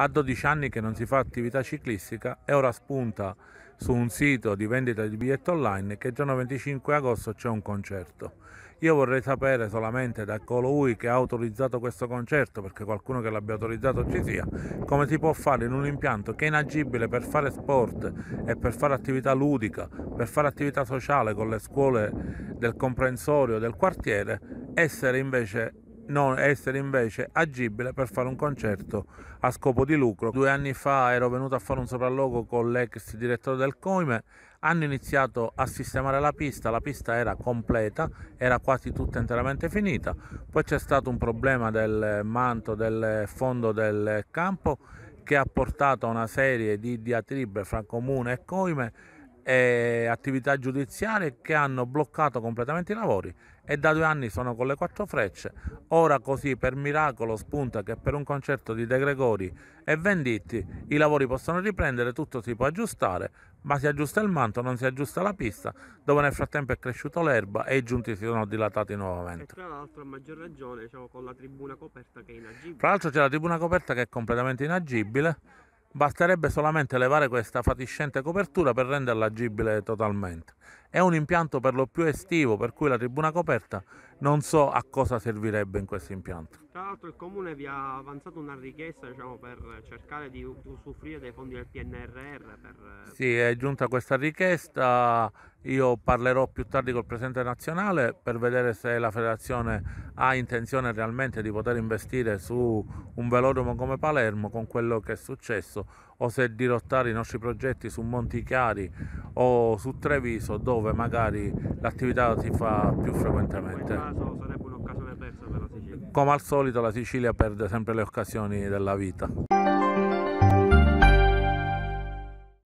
Ha 12 anni che non si fa attività ciclistica e ora spunta su un sito di vendita di biglietti online che il giorno 25 agosto c'è un concerto. Io vorrei sapere solamente da colui che ha autorizzato questo concerto, perché qualcuno che l'abbia autorizzato ci sia, come si può fare in un impianto che è inagibile per fare sport e per fare attività ludica, per fare attività sociale con le scuole del comprensorio del quartiere, essere invece non essere invece agibile per fare un concerto a scopo di lucro. Due anni fa ero venuto a fare un sopralluogo con l'ex direttore del Coime, hanno iniziato a sistemare la pista, la pista era completa, era quasi tutta interamente finita, poi c'è stato un problema del manto del fondo del campo che ha portato a una serie di diatribe fra comune e Coime e attività giudiziarie che hanno bloccato completamente i lavori e da due anni sono con le quattro frecce. Ora così per miracolo spunta che per un concerto di De Gregori e Venditti i lavori possono riprendere, tutto si può aggiustare, ma si aggiusta il manto, non si aggiusta la pista, dove nel frattempo è cresciuto l'erba e i giunti si sono dilatati nuovamente. E tra l'altro a maggior ragione diciamo, con la tribuna coperta che è inagibile. Tra l'altro c'è la tribuna coperta che è completamente inagibile Basterebbe solamente levare questa fatiscente copertura per renderla agibile totalmente. È un impianto per lo più estivo, per cui la tribuna coperta non so a cosa servirebbe in questo impianto. Tra l'altro il Comune vi ha avanzato una richiesta diciamo, per cercare di usufruire dei fondi del PNRR. Per... Sì, è giunta questa richiesta, io parlerò più tardi col Presidente nazionale per vedere se la Federazione ha intenzione realmente di poter investire su un velodromo come Palermo con quello che è successo o se dirottare i nostri progetti su Montichiari o su Treviso dove dove magari l'attività si fa più frequentemente. Caso sarebbe un'occasione persa per la Sicilia. Come al solito la Sicilia perde sempre le occasioni della vita.